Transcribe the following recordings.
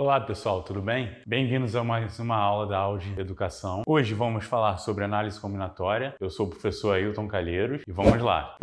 Olá pessoal, tudo bem? Bem-vindos a mais uma aula da Audi Educação. Hoje vamos falar sobre análise combinatória. Eu sou o professor Ailton Calheiros e vamos lá.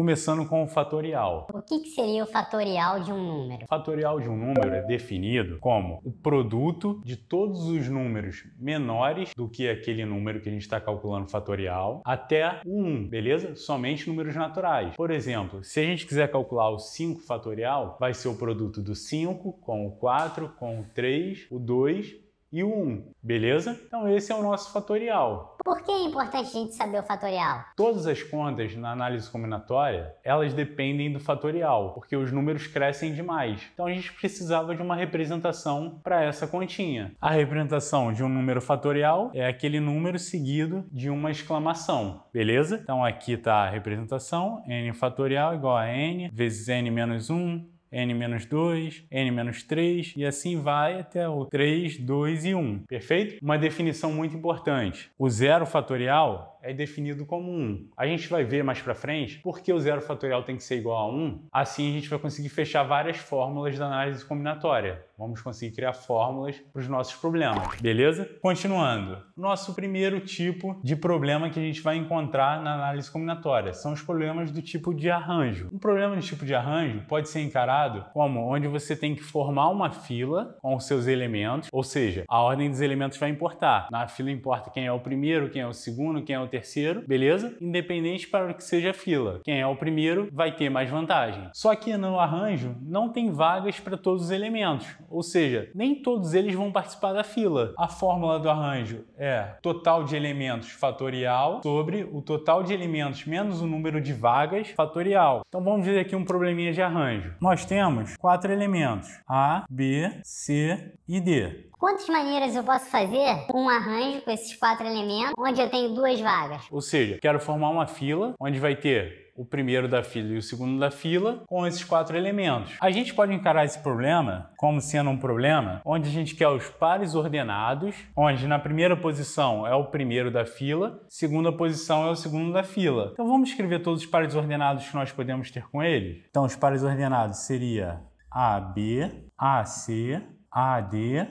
Começando com o fatorial. O que, que, seria o fatorial de um número? O fatorial de um número é definido como o produto de todos os números menores do que aquele número que a gente está calculando fatorial até o 1, beleza? Somente números naturais. Por exemplo, se a gente quiser calcular o 5 fatorial, vai ser o produto do 5 com o 4, com o 3, o 2 e o 1, beleza? Então esse é o nosso fatorial. Por que é importante a gente saber o fatorial? Todas as contas na análise combinatória, elas dependem do fatorial, porque os números crescem demais. Então a gente precisava de uma representação para essa continha. A representação de um número fatorial é aquele número seguido de uma exclamação, beleza? Então aqui está a representação, n fatorial igual a n vezes n menos 1, n-2, n-3 e assim vai até o 3, 2 e 1, perfeito? Uma definição muito importante. O zero fatorial é definido como 1. A gente vai ver mais para frente porque o zero fatorial tem que ser igual a 1. Assim a gente vai conseguir fechar várias fórmulas da análise combinatória. Vamos conseguir criar fórmulas para os nossos problemas, beleza? Continuando, nosso primeiro tipo de problema que a gente vai encontrar na análise combinatória são os problemas do tipo de arranjo. Um problema do tipo de arranjo pode ser encarado como onde você tem que formar uma fila com os seus elementos, ou seja, a ordem dos elementos vai importar. Na fila importa quem é o primeiro, quem é o segundo, quem é o terceiro, beleza? Independente para o que seja fila. Quem é o primeiro vai ter mais vantagem. Só que no arranjo não tem vagas para todos os elementos, ou seja, nem todos eles vão participar da fila. A fórmula do arranjo é total de elementos fatorial sobre o total de elementos menos o número de vagas fatorial. Então vamos ver aqui um probleminha de arranjo. Nós temos quatro elementos: A, B, C e D. Quantas maneiras eu posso fazer um arranjo com esses quatro elementos onde eu tenho duas vagas? vagas. Ou seja, quero formar uma fila onde vai ter o primeiro da fila e o segundo da fila com esses quatro elementos. A gente pode encarar esse problema como sendo um problema onde a gente quer os pares ordenados, onde na primeira posição é o primeiro da fila, segunda posição é o segundo da fila. Então vamos escrever todos os pares ordenados que nós podemos ter com eles? Então os pares ordenados seria AB, AC, AD,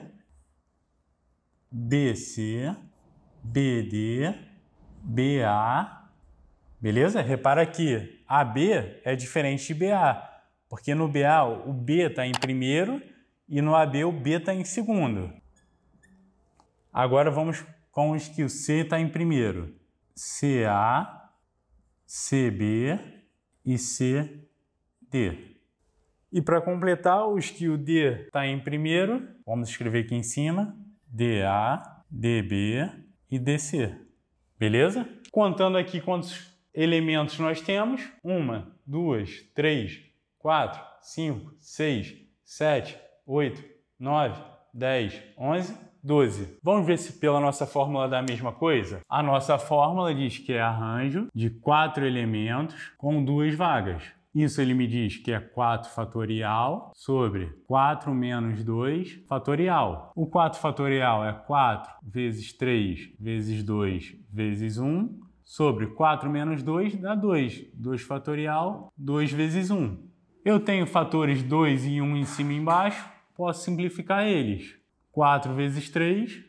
BC, BD, BA, beleza? Repara que AB é diferente de BA, porque no BA o B está em primeiro e no AB o B está em segundo. Agora vamos com os que o C está em primeiro. CA, CB e CD. E para completar, os que o D está em primeiro, vamos escrever aqui em cima, DA, DB e DC beleza? Contando aqui quantos elementos nós temos: uma, duas, três, quatro, cinco, seis, sete, oito, nove, dez, onze, doze. Vamos ver se pela nossa fórmula dá a mesma coisa? A nossa fórmula diz que é arranjo de quatro elementos com duas vagas. Isso ele me diz que é 4 fatorial sobre 4 menos 2 fatorial. O 4 fatorial é 4 vezes 3 vezes 2 vezes 1 sobre 4 menos 2 dá 2. 2 fatorial, 2 vezes 1. Eu tenho fatores 2 e 1 em cima e embaixo, posso simplificar eles. 4 vezes 3,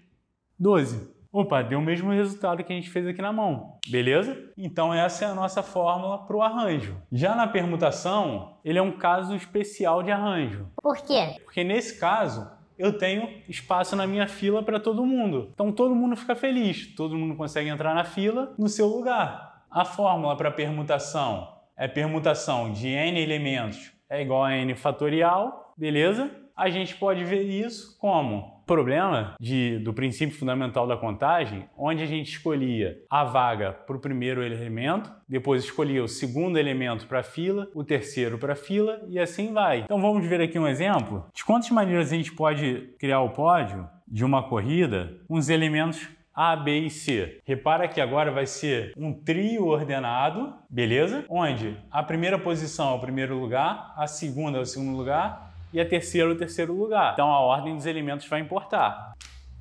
12. Opa, deu o mesmo resultado que a gente fez aqui na mão, beleza? Então essa é a nossa fórmula para o arranjo. Já na permutação, ele é um caso especial de arranjo. Por quê? Porque nesse caso, eu tenho espaço na minha fila para todo mundo. Então todo mundo fica feliz, todo mundo consegue entrar na fila no seu lugar. A fórmula para permutação é permutação de n elementos é igual a n fatorial, beleza? A gente pode ver isso como problema de, do princípio fundamental da contagem, onde a gente escolhia a vaga para o primeiro elemento, depois escolhia o segundo elemento para a fila, o terceiro para a fila e assim vai. Então vamos ver aqui um exemplo de quantas maneiras a gente pode criar o pódio de uma corrida com os elementos a, B e C. Repara que agora vai ser um trio ordenado, beleza? Onde a primeira posição é o primeiro lugar, a segunda é o segundo lugar e a é terceira o terceiro lugar. Então a ordem dos elementos vai importar.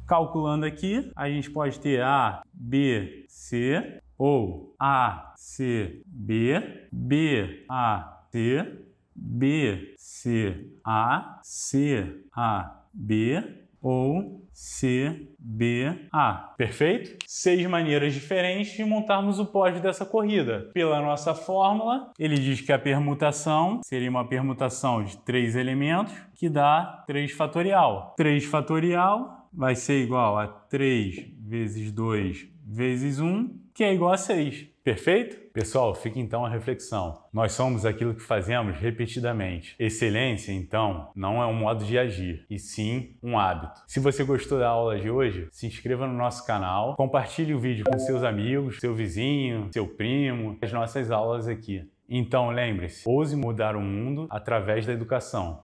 Calculando aqui, a gente pode ter A, B, C ou A, C, B, B, A, C, B, C, A, C, A, B, ou CBA. Perfeito? Seis maneiras diferentes de montarmos o pódio dessa corrida. Pela nossa fórmula, ele diz que a permutação seria uma permutação de três elementos que dá 3 fatorial. 3 fatorial vai ser igual a 3 vezes 2 vezes 1, que é igual a 6. Perfeito? Pessoal, fica então a reflexão. Nós somos aquilo que fazemos repetidamente. Excelência, então, não é um modo de agir, e sim um hábito. Se você gostou da aula de hoje, se inscreva no nosso canal, compartilhe o vídeo com seus amigos, seu vizinho, seu primo, as nossas aulas aqui. Então, lembre-se, ouse mudar o mundo através da educação.